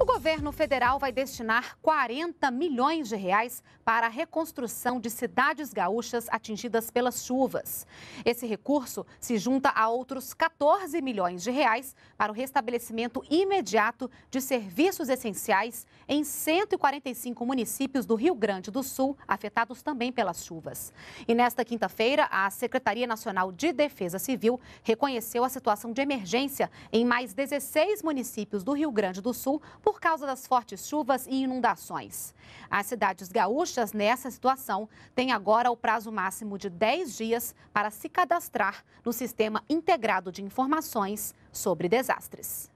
O governo federal vai destinar 40 milhões de reais para a reconstrução de cidades gaúchas atingidas pelas chuvas. Esse recurso se junta a outros 14 milhões de reais para o restabelecimento imediato de serviços essenciais em 145 municípios do Rio Grande do Sul, afetados também pelas chuvas. E nesta quinta-feira, a Secretaria Nacional de Defesa Civil reconheceu a situação de emergência em mais 16 municípios do Rio Grande do Sul por causa das fortes chuvas e inundações. As cidades gaúchas nessa situação têm agora o prazo máximo de 10 dias para se cadastrar no Sistema Integrado de Informações sobre Desastres.